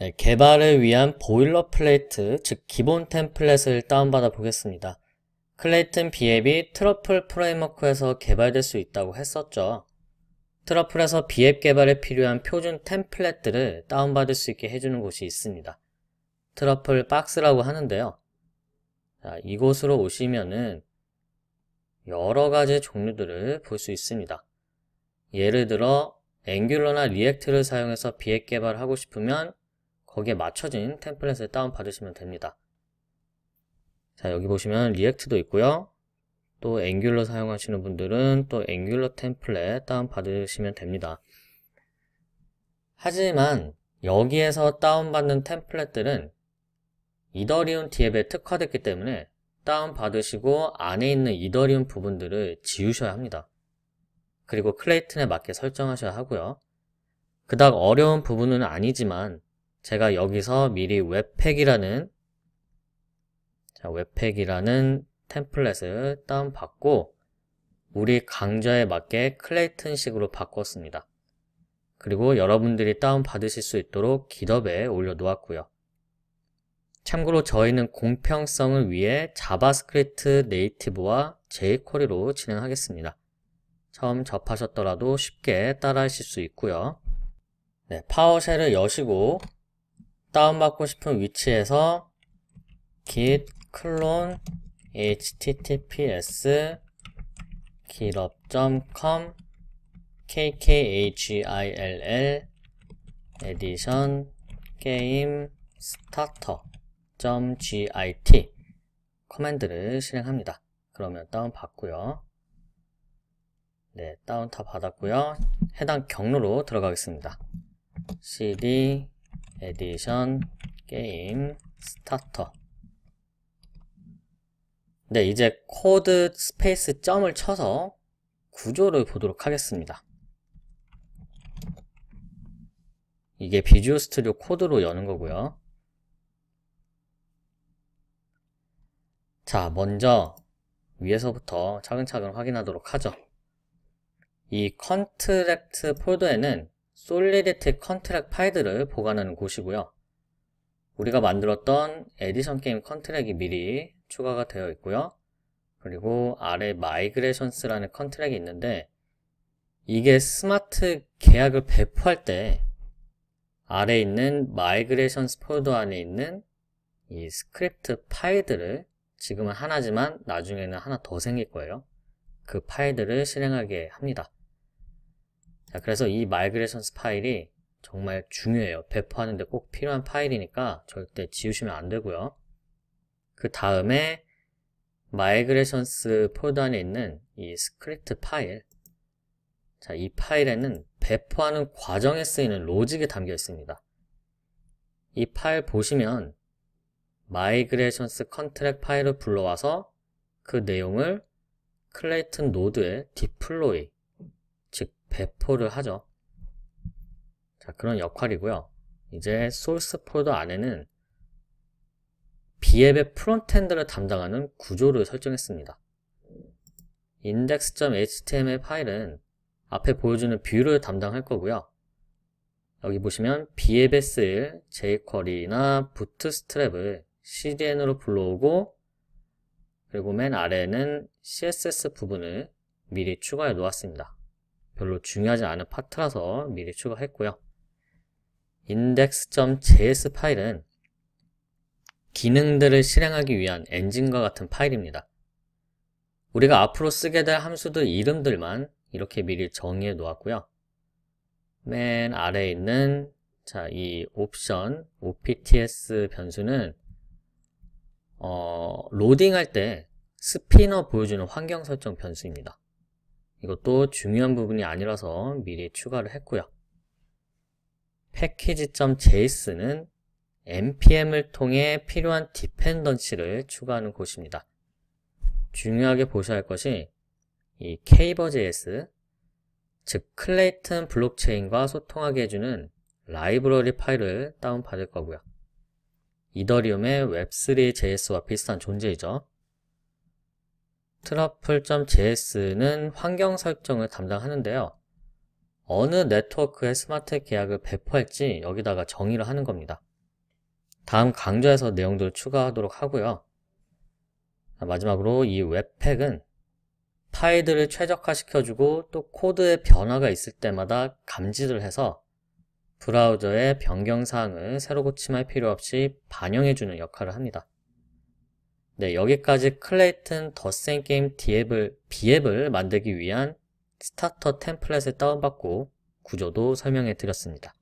네, 개발을 위한 보일러 플레이트, 즉 기본 템플릿을 다운받아 보겠습니다. 클레이튼 비앱이 트러플 프레임워크에서 개발될 수 있다고 했었죠. 트러플에서 비앱 개발에 필요한 표준 템플릿들을 다운받을 수 있게 해주는 곳이 있습니다. 트러플 박스라고 하는데요. 자, 이곳으로 오시면은 여러 가지 종류들을 볼 수 있습니다. 예를 들어 앵귤러나 리액트를 사용해서 비앱 개발하고 싶으면 거기에 맞춰진 템플릿을 다운받으시면 됩니다. 자 여기 보시면 리액트도 있고요. 또 앵귤러 사용하시는 분들은 또 앵귤러 템플릿 다운받으시면 됩니다. 하지만 여기에서 다운받는 템플릿들은 이더리움 디앱에 특화됐기 때문에 다운받으시고 안에 있는 이더리움 부분들을 지우셔야 합니다. 그리고 클레이튼에 맞게 설정하셔야 하고요. 그닥 어려운 부분은 아니지만 제가 여기서 미리 웹팩이라는 자, 웹팩이라는 템플릿을 다운받고 우리 강좌에 맞게 클레이튼식으로 바꿨습니다. 그리고 여러분들이 다운받으실 수 있도록 기덥에 올려놓았고요. 참고로 저희는 공평성을 위해 자바스크립트 네이티브와 제이쿼리로 진행하겠습니다. 처음 접하셨더라도 쉽게 따라하실 수 있고요. 네, 파워쉘을 여시고 다운받고 싶은 위치에서 git clone https 길업.com k k g i l l edition 게임 starter.git 커맨드를 실행합니다. 그러면 다운 받고요. 네, 다운 다 받았고요. 해당 경로로 들어가겠습니다. cd 에디션 게임 스타터 네, 이제 코드 스페이스 점을 쳐서 구조를 보도록 하겠습니다. 이게 비주얼 스튜디오 코드로 여는 거고요. 자, 먼저 위에서부터 차근차근 확인하도록 하죠. 이 컨트랙트 폴더에는 솔리디티 컨트랙 파일들을 보관하는 곳이고요. 우리가 만들었던 에디션 게임 컨트랙이 미리 추가가 되어 있고요. 그리고 아래 마이그레이션스라는 컨트랙이 있는데 이게 스마트 계약을 배포할 때아래 있는 마이그레이션스 폴더 안에 있는 이 스크립트 파일들을 지금은 하나지만 나중에는 하나 더 생길 거예요. 그 파일들을 실행하게 합니다. 자, 그래서 이 마이그레이션스 파일이 정말 중요해요. 배포하는데 꼭 필요한 파일이니까 절대 지우시면 안 되고요. 그 다음에 마이그레이션스 폴더 안에 있는 이 스크립트 파일 자, 이 파일에는 배포하는 과정에 쓰이는 로직이 담겨 있습니다. 이 파일 보시면 마이그레이션스 컨트랙 파일을 불러와서 그 내용을 클레이튼 노드에 디플로이 배포를 하죠. 자, 그런 역할이고요. 이제 소스 폴더 안에는 비앱의 프론트엔드를 담당하는 구조를 설정했습니다. index.html 파일은 앞에 보여주는 뷰를 담당할 거고요. 여기 보시면 비앱에 쓸 jQuery나 부트스트랩을 cdn으로 불러오고 그리고 맨 아래는 css 부분을 미리 추가해 놓았습니다. 별로 중요하지 않은 파트라서 미리 추가했고요. index.js 파일은 기능들을 실행하기 위한 엔진과 같은 파일입니다. 우리가 앞으로 쓰게 될 함수들 이름들만 이렇게 미리 정의해 놓았고요. 맨 아래에 있는 자, 이 옵션 opts 변수는 어, 로딩할 때 스피너 보여주는 환경 설정 변수입니다. 이것도 중요한 부분이 아니라서 미리 추가를 했고요. 패키지.js는 npm을 통해 필요한 디펜던시를 추가하는 곳입니다. 중요하게 보셔야 할 것이 이 케이버.js, 즉 클레이튼 블록체인과 소통하게 해주는 라이브러리 파일을 다운받을 거고요. 이더리움의 웹3.js와 비슷한 존재이죠. 트러플.js는 환경 설정을 담당하는데요. 어느 네트워크의 스마트 계약을 배포할지 여기다가 정의를 하는 겁니다. 다음 강좌에서 내용들을 추가하도록 하고요. 마지막으로 이 웹팩은 파일들을 최적화시켜주고 또 코드의 변화가 있을 때마다 감지를 해서 브라우저의 변경사항을 새로 고침할 필요 없이 반영해주는 역할을 합니다. 네, 여기까지 클레이튼 더 센 게임 디앱을, 비앱을 만들기 위한 스타터 템플릿을 다운받고 구조도 설명해 드렸습니다.